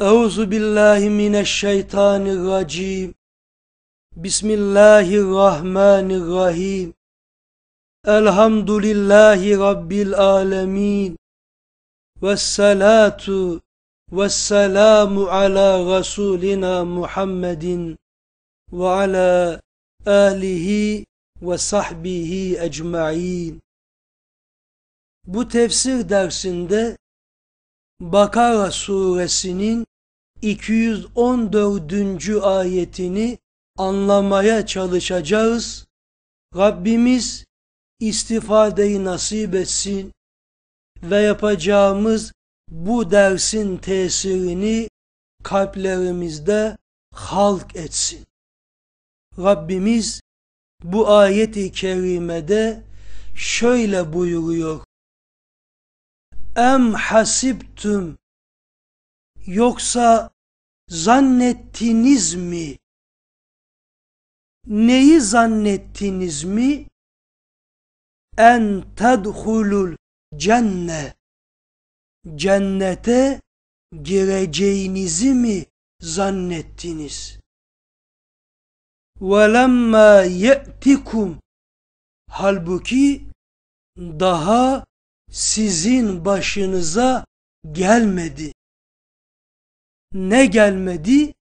Euzu billahi mineşşeytanirracim. Bismillahirrahmanirrahim. Elhamdülillahi rabbil alamin. Vessalatu vesselamu ala rasulina Muhammedin ve ala alihi ve sahbihi ecmaîn. Bu tefsir dersinde Bakara suresinin 214. ayetini anlamaya çalışacağız. Rabbimiz istifadeyi nasip etsin ve yapacağımız bu dersin tesirini kalplerimizde halk etsin. Rabbimiz bu ayeti kerimede şöyle buyuruyor. Em hasibtum Yoksa zannettiniz mi? Neyi zannettiniz mi? En tedhulul cenne. Cennete gireceğinizi mi zannettiniz? وَلَمَّا يَأْتِكُمْ Halbuki daha sizin başınıza gelmedi ne gelmedi?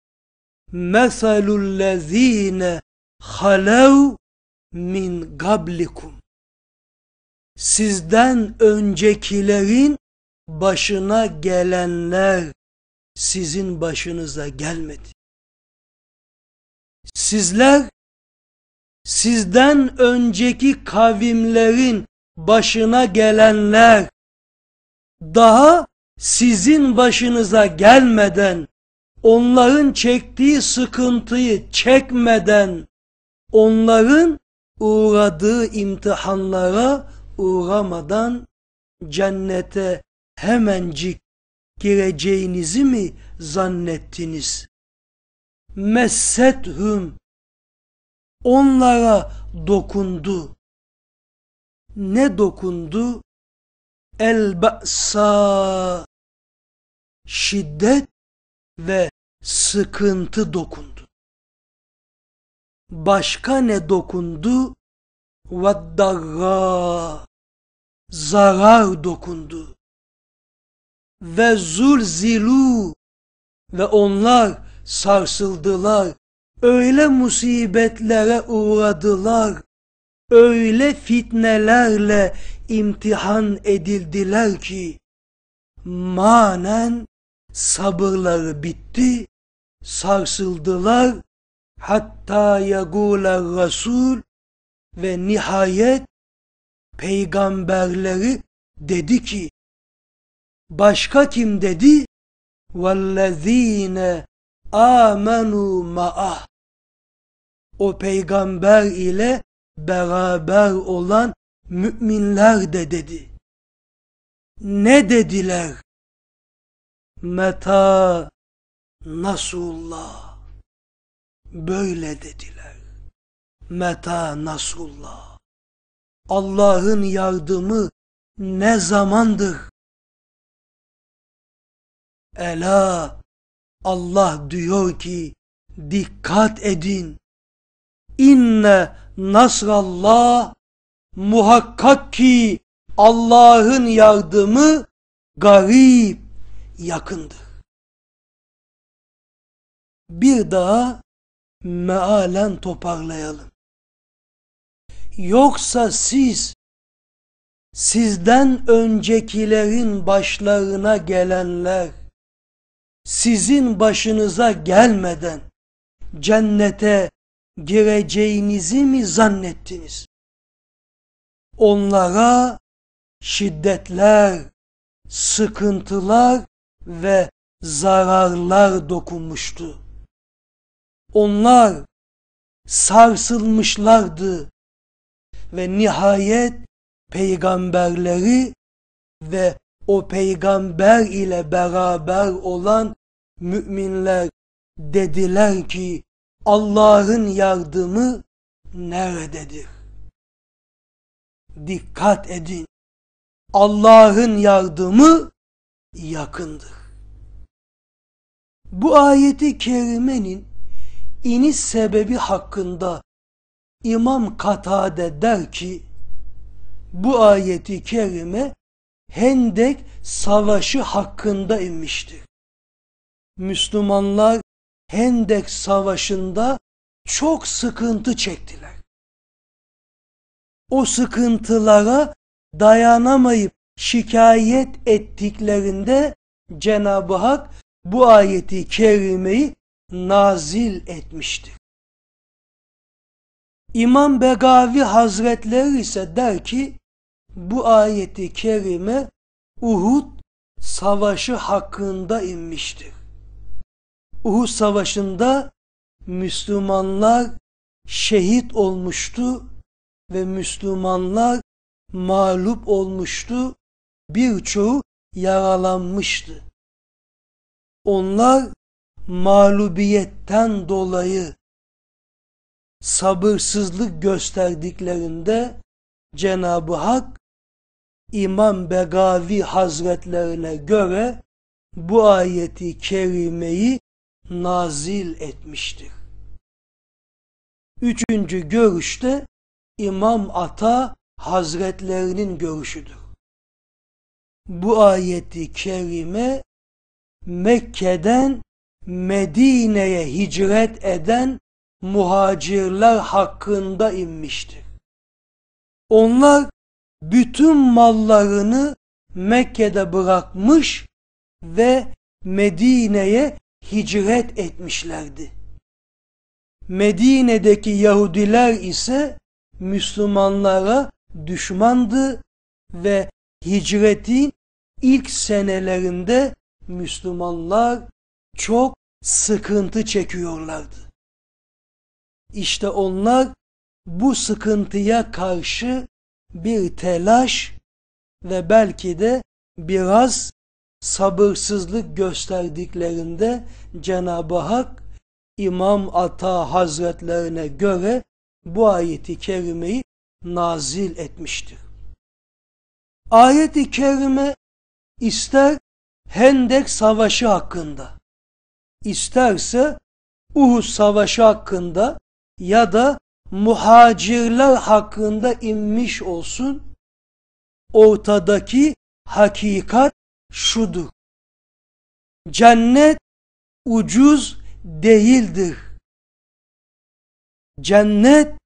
Meselullezine halev min gablikum. Sizden öncekilerin başına gelenler sizin başınıza gelmedi. Sizler sizden önceki kavimlerin başına gelenler daha sizin başınıza gelmeden, onların çektiği sıkıntıyı çekmeden, onların uğradığı imtihanlara uğramadan cennete hemencik gireceğinizi mi zannettiniz? Messethüm onlara dokundu. Ne dokundu? el ba'sa şiddet ve sıkıntı dokundu. Başka ne dokundu? Vaddaga zarar dokundu. Ve zul zilu ve onlar sarsıldılar. Öyle musibetlere uğradılar. Öyle fitnelerle imtihan edildiler ki manen sabırları bitti, sarsıldılar hatta yagule Resul ve nihayet peygamberleri dedi ki başka kim dedi? وَالَّذ۪ينَ amenu ma'ah o peygamber ile beraber olan müminler de dedi. Ne dediler? Meta Nasullah. Böyle dediler. Meta Nasullah. Allah'ın yardımı ne zamandır? Ela Allah diyor ki dikkat edin. İnne nasrallah Muhakkak ki Allah'ın yardımı garip yakındır. Bir daha mealen toparlayalım. Yoksa siz sizden öncekilerin başlarına gelenler sizin başınıza gelmeden cennete gireceğinizi mi zannettiniz? onlara şiddetler, sıkıntılar ve zararlar dokunmuştu. Onlar sarsılmışlardı ve nihayet peygamberleri ve o peygamber ile beraber olan müminler dediler ki Allah'ın yardımı nerededir? dikkat edin. Allah'ın yardımı yakındır. Bu ayeti kerimenin iniş sebebi hakkında İmam Katade der ki, bu ayeti kerime Hendek Savaşı hakkında inmiştir. Müslümanlar Hendek Savaşı'nda çok sıkıntı çektiler o sıkıntılara dayanamayıp şikayet ettiklerinde Cenab-ı Hak bu ayeti kerimeyi nazil etmiştir. İmam Begavi Hazretleri ise der ki bu ayeti kerime Uhud savaşı hakkında inmiştir. Uhud savaşında Müslümanlar şehit olmuştu ve Müslümanlar mağlup olmuştu, birçoğu yaralanmıştı. Onlar mağlubiyetten dolayı sabırsızlık gösterdiklerinde Cenab-ı Hak İmam Begavi Hazretlerine göre bu ayeti kerimeyi nazil etmiştir. Üçüncü görüşte İmam Ata Hazretlerinin görüşüdür. Bu ayeti kerime Mekke'den Medine'ye hicret eden muhacirler hakkında inmiştir. Onlar bütün mallarını Mekke'de bırakmış ve Medine'ye hicret etmişlerdi. Medine'deki Yahudiler ise Müslümanlara düşmandı ve hicretin ilk senelerinde Müslümanlar çok sıkıntı çekiyorlardı. İşte onlar bu sıkıntıya karşı bir telaş ve belki de biraz sabırsızlık gösterdiklerinde Cenab-ı Hak İmam Ata Hazretlerine göre bu ayeti kerimeyi nazil etmiştir. Ayeti i kerime ister Hendek Savaşı hakkında, isterse Uhud Savaşı hakkında ya da muhacirler hakkında inmiş olsun, ortadaki hakikat şudur. Cennet ucuz değildir. Cennet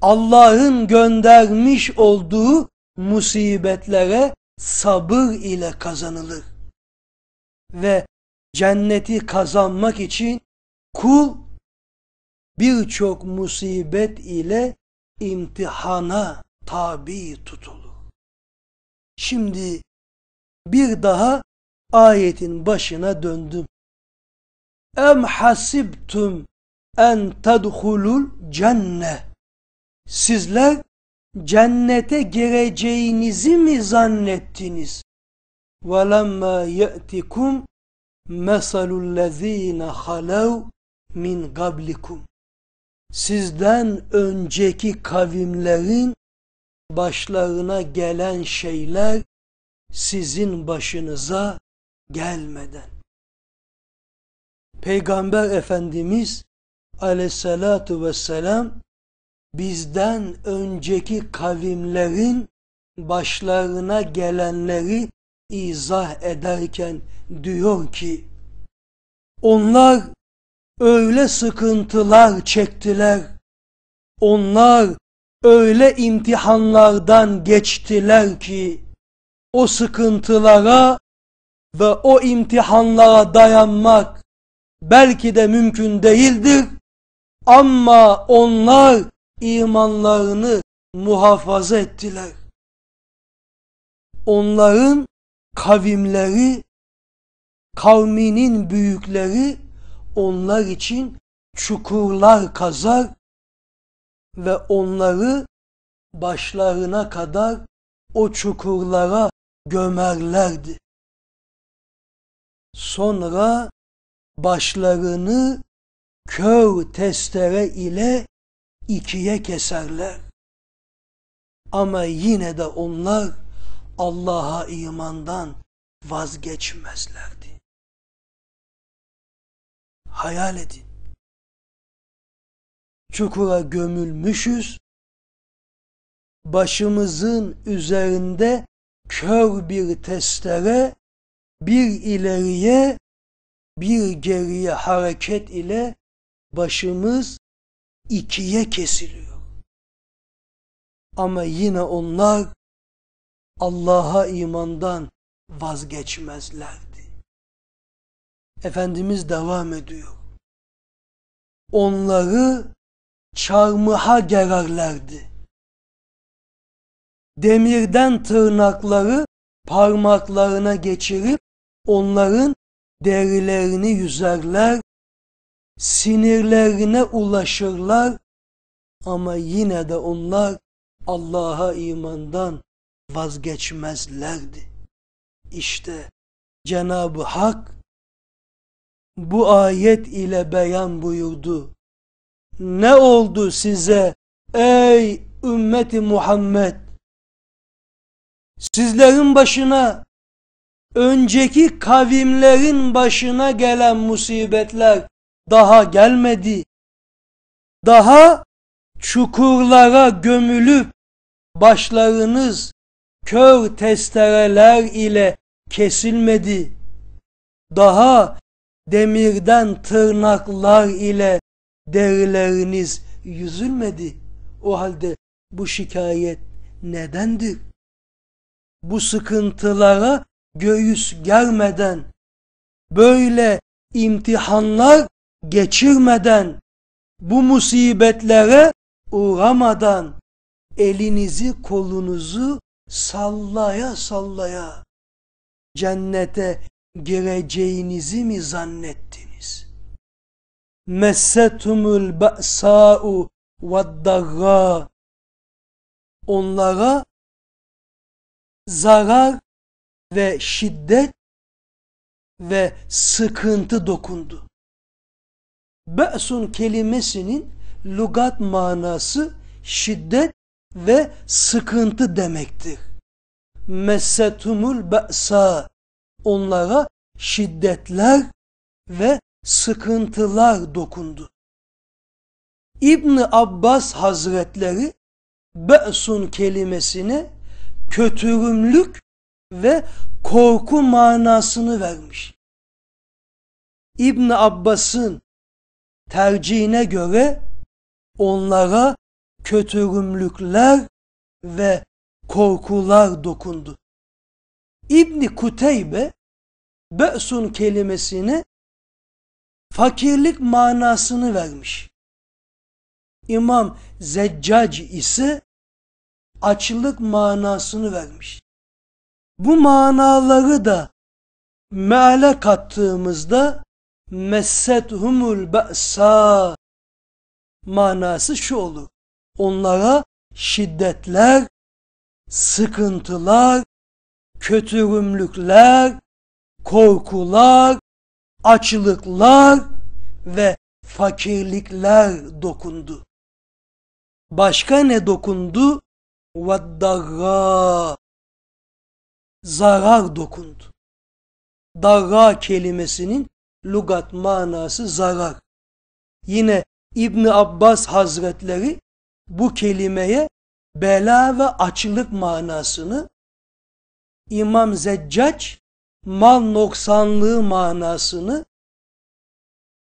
Allah'ın göndermiş olduğu musibetlere sabır ile kazanılır. Ve cenneti kazanmak için kul birçok musibet ile imtihana tabi tutulur. Şimdi bir daha ayetin başına döndüm. Em hasibtum en tedhulul cenne. Sizler cennete gireceğinizi mi zannettiniz? وَلَمَّا يَأْتِكُمْ مَثَلُ الَّذ۪ينَ خَلَوْا min قَبْلِكُمْ Sizden önceki kavimlerin başlarına gelen şeyler sizin başınıza gelmeden. Peygamber Efendimiz aleyhissalatu vesselam bizden önceki kavimlerin başlarına gelenleri izah ederken diyor ki onlar öyle sıkıntılar çektiler onlar öyle imtihanlardan geçtiler ki o sıkıntılara ve o imtihanlara dayanmak belki de mümkün değildir ama onlar imanlarını muhafaza ettiler. Onların kavimleri, kavminin büyükleri onlar için çukurlar kazar ve onları başlarına kadar o çukurlara gömerlerdi. Sonra başlarını köv testere ile ikiye keserler. Ama yine de onlar Allah'a imandan vazgeçmezlerdi. Hayal edin. Çukura gömülmüşüz. Başımızın üzerinde kör bir testere bir ileriye bir geriye hareket ile başımız ikiye kesiliyor. Ama yine onlar Allah'a imandan vazgeçmezlerdi. Efendimiz devam ediyor. Onları çarmıha gererlerdi. Demirden tırnakları parmaklarına geçirip onların derilerini yüzerler, sinirlerine ulaşırlar ama yine de onlar Allah'a imandan vazgeçmezlerdi. İşte Cenab-ı Hak bu ayet ile beyan buyurdu. Ne oldu size ey ümmeti Muhammed? Sizlerin başına önceki kavimlerin başına gelen musibetler daha gelmedi. Daha çukurlara gömülüp başlarınız kör testereler ile kesilmedi. Daha demirden tırnaklar ile derileriniz yüzülmedi. O halde bu şikayet nedendir? Bu sıkıntılara göğüs germeden böyle imtihanlar geçirmeden, bu musibetlere uğramadan elinizi kolunuzu sallaya sallaya cennete gireceğinizi mi zannettiniz? Messetumul ba'sa'u veddagga onlara zarar ve şiddet ve sıkıntı dokundu. Be'sun kelimesinin lugat manası şiddet ve sıkıntı demektir. Messetumul be'sa onlara şiddetler ve sıkıntılar dokundu. İbni Abbas Hazretleri be'sun kelimesine kötürümlük ve korku manasını vermiş. İbn Abbas'ın tercihine göre onlara kötürümlükler ve korkular dokundu. İbni Kuteybe be'sun kelimesini fakirlik manasını vermiş. İmam Zeccac ise açlık manasını vermiş. Bu manaları da meale kattığımızda messethumul be'sa manası şu olur. Onlara şiddetler, sıkıntılar, kötürümlükler, korkular, açlıklar ve fakirlikler dokundu. Başka ne dokundu? Vaddarra zarar dokundu. Darra kelimesinin lugat manası zarar. Yine İbni Abbas Hazretleri bu kelimeye bela ve açlık manasını, İmam Zeccac mal noksanlığı manasını,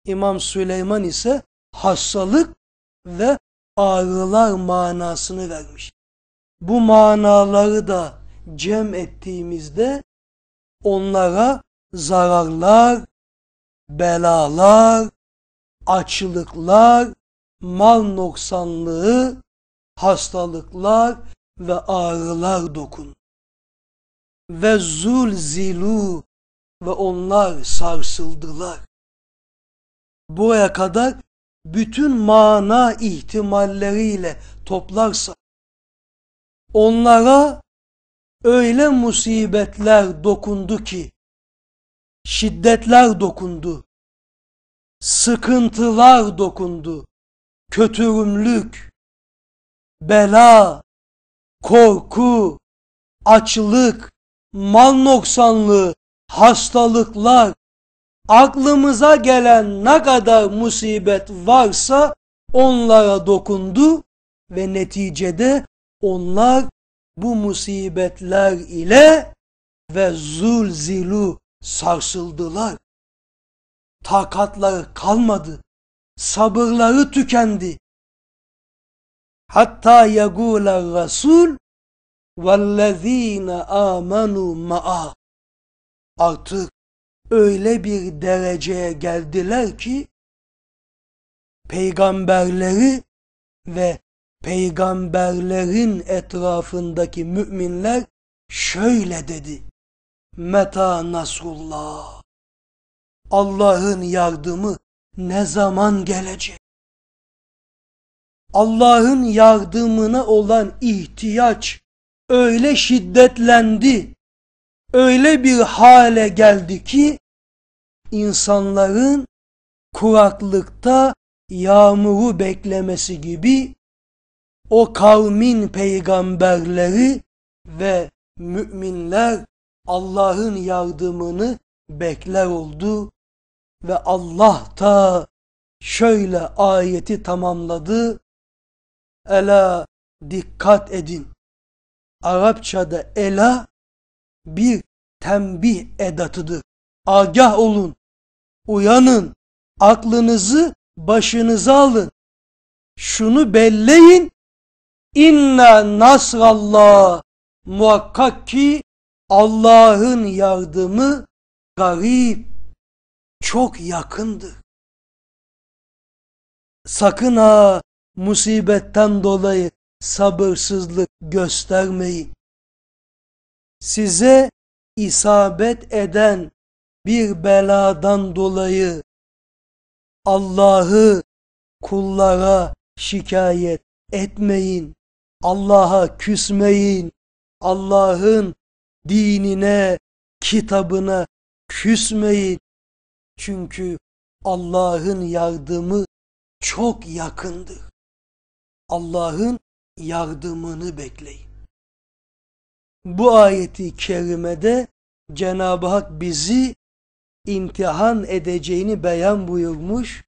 İmam Süleyman ise hastalık ve ağrılar manasını vermiş. Bu manaları da cem ettiğimizde onlara zararlar belalar, açlıklar, mal noksanlığı, hastalıklar ve ağrılar dokun. Ve zul zilu ve onlar sarsıldılar. Buraya kadar bütün mana ihtimalleriyle toplarsa onlara öyle musibetler dokundu ki şiddetler dokundu, sıkıntılar dokundu, kötürümlük, bela, korku, açlık, mal noksanlığı, hastalıklar, aklımıza gelen ne kadar musibet varsa onlara dokundu ve neticede onlar bu musibetler ile ve zulzilu sarsıldılar. Takatları kalmadı, sabırları tükendi. Hatta yagûle rasul vellezîne âmenû ma'a. Artık öyle bir dereceye geldiler ki peygamberleri ve peygamberlerin etrafındaki müminler şöyle dedi. Meta nasrullah. Allah'ın yardımı ne zaman gelecek? Allah'ın yardımına olan ihtiyaç öyle şiddetlendi, öyle bir hale geldi ki insanların kuraklıkta yağmuru beklemesi gibi o kavmin peygamberleri ve müminler Allah'ın yardımını bekler oldu ve Allah ta şöyle ayeti tamamladı. Ela dikkat edin. Arapçada ela bir tembih edatıdır. Agah olun, uyanın, aklınızı başınıza alın. Şunu belleyin. İnna nasrallah muhakkak ki Allah'ın yardımı garip, çok yakındır. Sakın ha musibetten dolayı sabırsızlık göstermeyin. Size isabet eden bir beladan dolayı Allah'ı kullara şikayet etmeyin. Allah'a küsmeyin. Allah'ın dinine, kitabına küsmeyin. Çünkü Allah'ın yardımı çok yakındır. Allah'ın yardımını bekleyin. Bu ayeti kerimede Cenab-ı Hak bizi imtihan edeceğini beyan buyurmuş.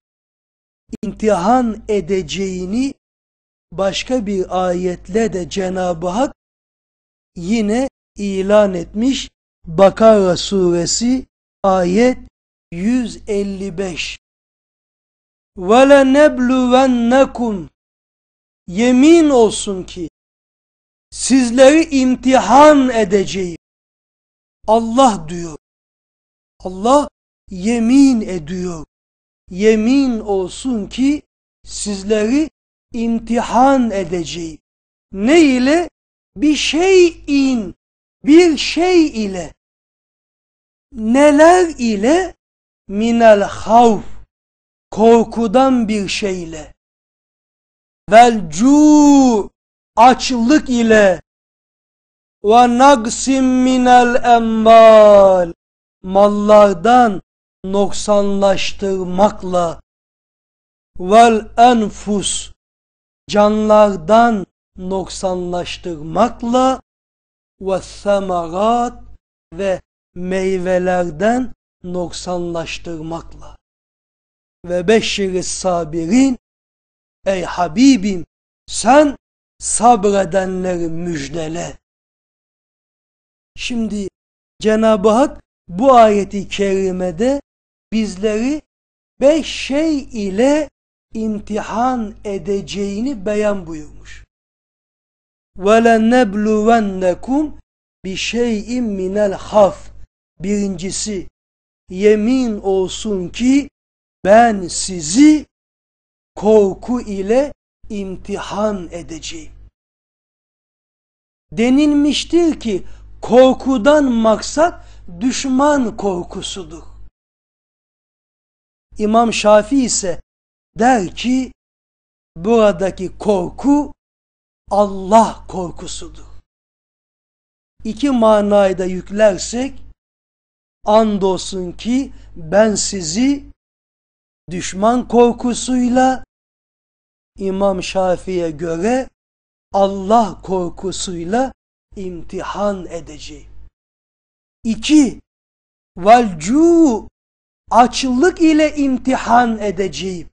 İmtihan edeceğini başka bir ayetle de Cenab-ı Hak yine ilan etmiş. Bakara suresi ayet 155. Ve le yemin olsun ki sizleri imtihan edeceğim. Allah diyor. Allah yemin ediyor. Yemin olsun ki sizleri imtihan edeceğim. Ne ile? Bir şeyin bir şey ile neler ile minel havf korkudan bir şey ile vel cu açlık ile ve nagsim minel emmal mallardan noksanlaştırmakla vel enfus canlardan noksanlaştırmakla ve semagat ve meyvelerden noksanlaştırmakla. Ve beşşiriz sabirin ey Habibim sen sabredenleri müjdele. Şimdi Cenab-ı Hak bu ayeti kerimede bizleri beş şey ile imtihan edeceğini beyan buyurmuş. Ve lenebluvennekum bi şeyin minel haf. Birincisi yemin olsun ki ben sizi korku ile imtihan edeceğim. Denilmiştir ki korkudan maksat düşman korkusudur. İmam Şafii ise der ki buradaki korku Allah korkusudur. İki manayı da yüklersek andolsun ki ben sizi düşman korkusuyla İmam Şafii'ye göre Allah korkusuyla imtihan edeceğim. İki, valcu açlık ile imtihan edeceğim.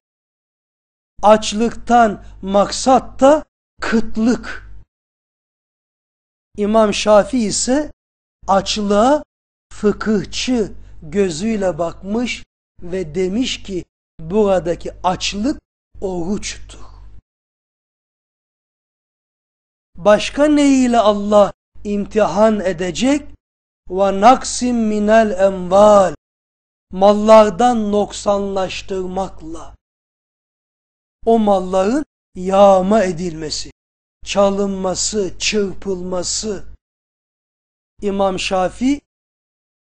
Açlıktan maksat da kıtlık. İmam Şafii ise açlığa fıkıhçı gözüyle bakmış ve demiş ki buradaki açlık oruçtur. Başka neyle Allah imtihan edecek? Ve naksim minel enval mallardan noksanlaştırmakla o malların yağma edilmesi, çalınması, çırpılması. İmam Şafi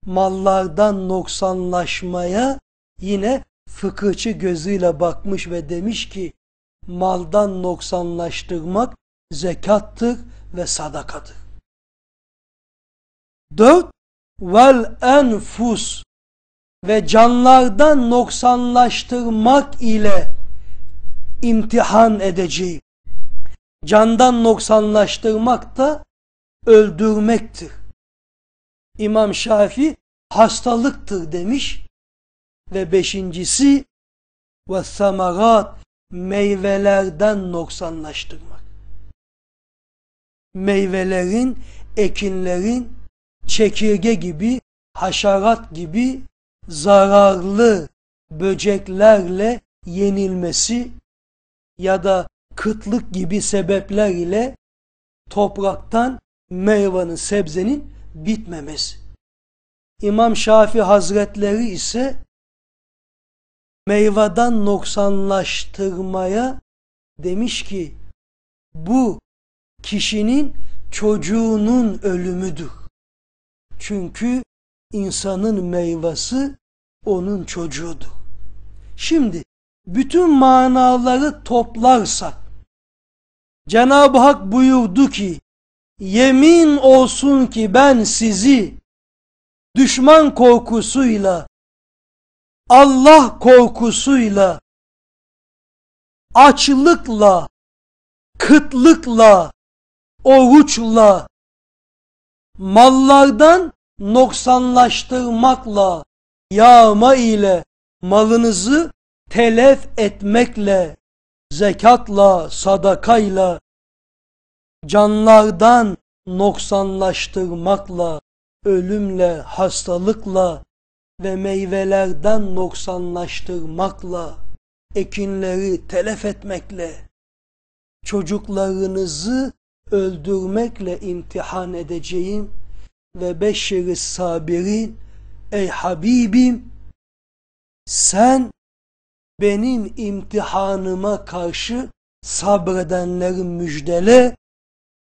mallardan noksanlaşmaya yine fıkıhçı gözüyle bakmış ve demiş ki maldan noksanlaştırmak zekattır ve sadakadır. 4. Vel enfus ve canlardan noksanlaştırmak ile imtihan edeceğim. Candan noksanlaştırmak da öldürmektir. İmam Şafi hastalıktır demiş ve beşincisi ve samarat meyvelerden noksanlaştırmak. Meyvelerin, ekinlerin çekirge gibi, haşarat gibi zararlı böceklerle yenilmesi ya da kıtlık gibi sebepler ile topraktan meyvanın, sebzenin bitmemesi. İmam Şafi Hazretleri ise meyvadan noksanlaştırmaya demiş ki bu kişinin çocuğunun ölümüdür. Çünkü insanın meyvası onun çocuğudur. Şimdi bütün manaları toplarsak Cenab-ı Hak buyurdu ki yemin olsun ki ben sizi düşman korkusuyla Allah korkusuyla açlıkla kıtlıkla oruçla mallardan noksanlaştırmakla yağma ile malınızı telef etmekle, zekatla, sadakayla, canlardan noksanlaştırmakla, ölümle, hastalıkla ve meyvelerden noksanlaştırmakla, ekinleri telef etmekle, çocuklarınızı öldürmekle imtihan edeceğim ve beşir sabirin ey Habibim sen benim imtihanıma karşı sabredenleri müjdele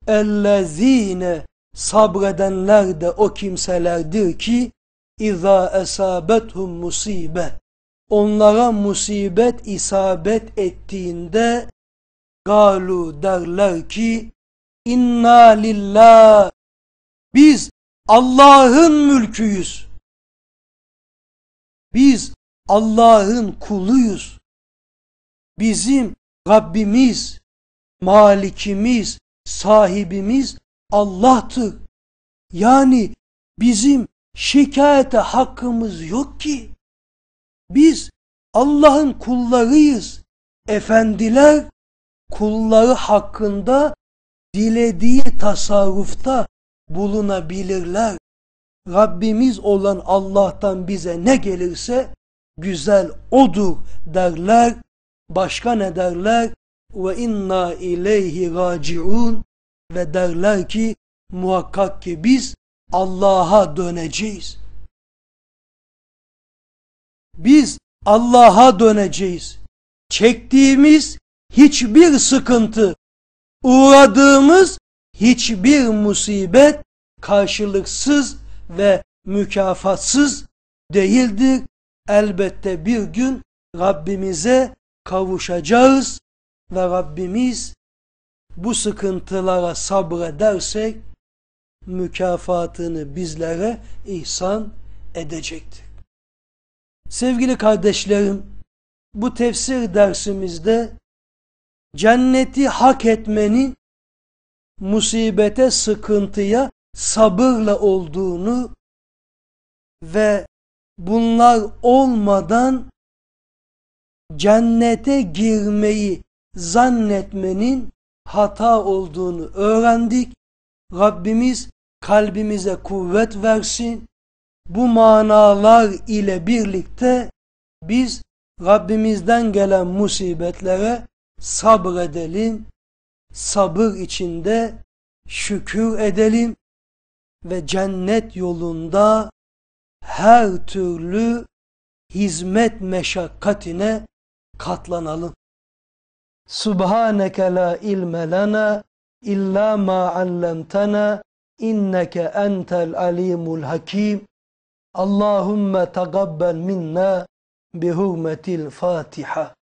ellezine sabredenler de o kimselerdir ki iza esabethum musibe onlara musibet isabet ettiğinde galu derler ki inna lillah biz Allah'ın mülküyüz. Biz Allah'ın kuluyuz. Bizim Rabbimiz, malikimiz, sahibimiz Allah'tı. Yani bizim şikayete hakkımız yok ki. Biz Allah'ın kullarıyız. Efendiler kulları hakkında dilediği tasarrufta bulunabilirler. Rabbimiz olan Allah'tan bize ne gelirse güzel odur derler. Başka ne derler? Ve inna ileyhi raciun ve derler ki muhakkak ki biz Allah'a döneceğiz. Biz Allah'a döneceğiz. Çektiğimiz hiçbir sıkıntı, uğradığımız hiçbir musibet karşılıksız ve mükafatsız değildir elbette bir gün Rabbimize kavuşacağız ve Rabbimiz bu sıkıntılara sabredersek mükafatını bizlere ihsan edecektir. Sevgili kardeşlerim, bu tefsir dersimizde cenneti hak etmenin musibete, sıkıntıya sabırla olduğunu ve bunlar olmadan cennete girmeyi zannetmenin hata olduğunu öğrendik. Rabbimiz kalbimize kuvvet versin. Bu manalar ile birlikte biz Rabbimizden gelen musibetlere sabredelim. Sabır içinde şükür edelim ve cennet yolunda her türlü hizmet meşakkatine katlanalım. Subhaneke la ilme lana illa ma allamtana inneke entel alimul hakim. Allahümme taqabbel minna bihurmetil Fatiha.